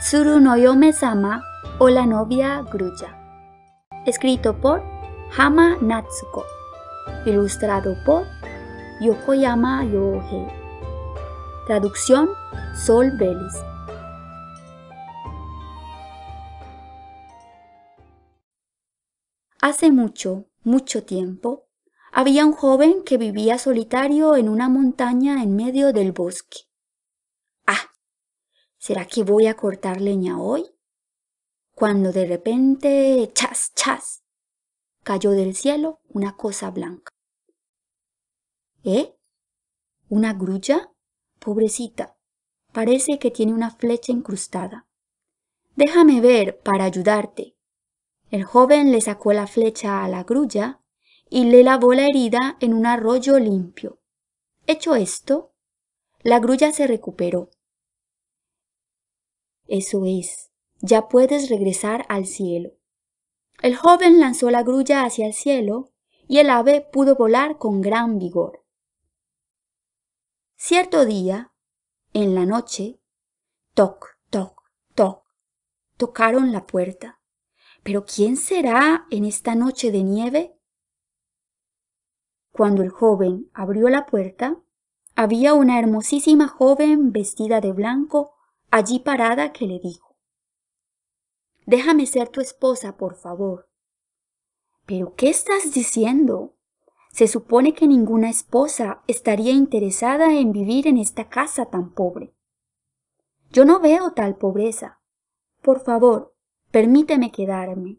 Tsuru no yome sama o la novia grulla. Escrito por Hama Natsuko. Ilustrado por Yokoyama Yohei. Traducción Sol Belis. Hace mucho, mucho tiempo, había un joven que vivía solitario en una montaña en medio del bosque. Ah, ¿Será que voy a cortar leña hoy? Cuando de repente, chas, chas, cayó del cielo una cosa blanca. ¿Eh? ¿Una grulla? Pobrecita, parece que tiene una flecha incrustada. Déjame ver para ayudarte. El joven le sacó la flecha a la grulla y le lavó la herida en un arroyo limpio. Hecho esto, la grulla se recuperó eso es, ya puedes regresar al cielo. El joven lanzó la grulla hacia el cielo y el ave pudo volar con gran vigor. Cierto día, en la noche, toc, toc, toc, tocaron la puerta. Pero ¿quién será en esta noche de nieve? Cuando el joven abrió la puerta, había una hermosísima joven vestida de blanco allí parada que le dijo, Déjame ser tu esposa, por favor. ¿Pero qué estás diciendo? Se supone que ninguna esposa estaría interesada en vivir en esta casa tan pobre. Yo no veo tal pobreza. Por favor, permíteme quedarme.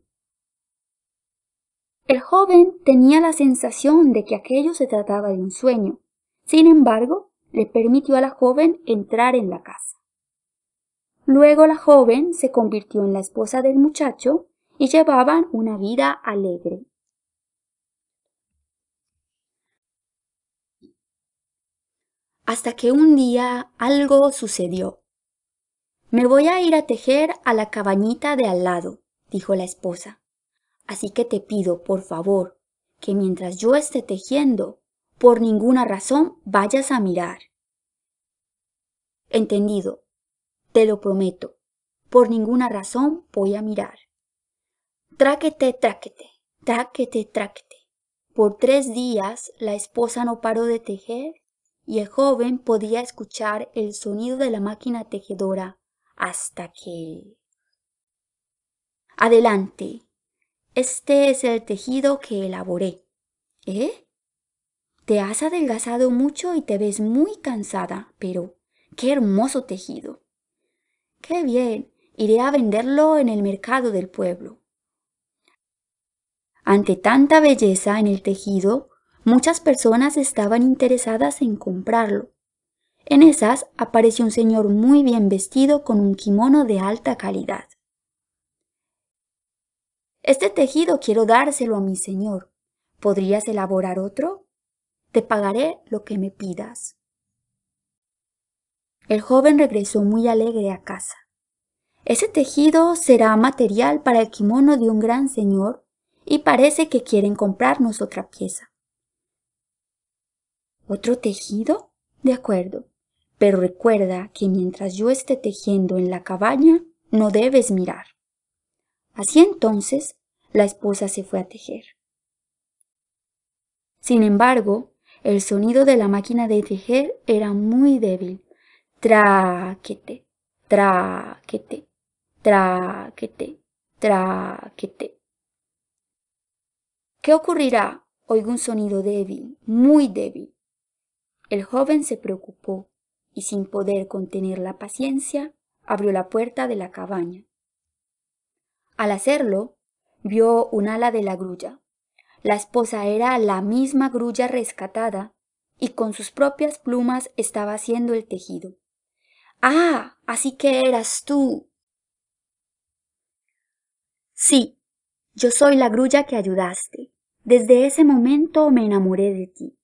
El joven tenía la sensación de que aquello se trataba de un sueño. Sin embargo, le permitió a la joven entrar en la casa. Luego la joven se convirtió en la esposa del muchacho y llevaban una vida alegre. Hasta que un día algo sucedió. Me voy a ir a tejer a la cabañita de al lado, dijo la esposa. Así que te pido, por favor, que mientras yo esté tejiendo, por ninguna razón vayas a mirar. Entendido, te lo prometo. Por ninguna razón voy a mirar. Tráquete, tráquete, tráquete, tráquete. Por tres días la esposa no paró de tejer y el joven podía escuchar el sonido de la máquina tejedora hasta que... Adelante. Este es el tejido que elaboré. ¿Eh? Te has adelgazado mucho y te ves muy cansada, pero qué hermoso tejido. ¡Qué bien! Iré a venderlo en el mercado del pueblo. Ante tanta belleza en el tejido, muchas personas estaban interesadas en comprarlo. En esas apareció un señor muy bien vestido con un kimono de alta calidad. Este tejido quiero dárselo a mi señor. ¿Podrías elaborar otro? Te pagaré lo que me pidas. El joven regresó muy alegre a casa. Ese tejido será material para el kimono de un gran señor y parece que quieren comprarnos otra pieza. ¿Otro tejido? De acuerdo. Pero recuerda que mientras yo esté tejiendo en la cabaña, no debes mirar. Así entonces, la esposa se fue a tejer. Sin embargo, el sonido de la máquina de tejer era muy débil Tráquete, tráquete, tráquete, traquete. ¿Qué ocurrirá? Oigo un sonido débil, muy débil. El joven se preocupó y sin poder contener la paciencia, abrió la puerta de la cabaña. Al hacerlo, vio un ala de la grulla. La esposa era la misma grulla rescatada y con sus propias plumas estaba haciendo el tejido. Ah, así que eras tú. Sí, yo soy la grulla que ayudaste. Desde ese momento me enamoré de ti.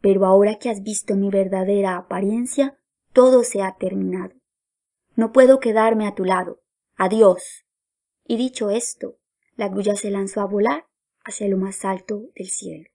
Pero ahora que has visto mi verdadera apariencia, todo se ha terminado. No puedo quedarme a tu lado. Adiós. Y dicho esto, la grulla se lanzó a volar hacia lo más alto del cielo.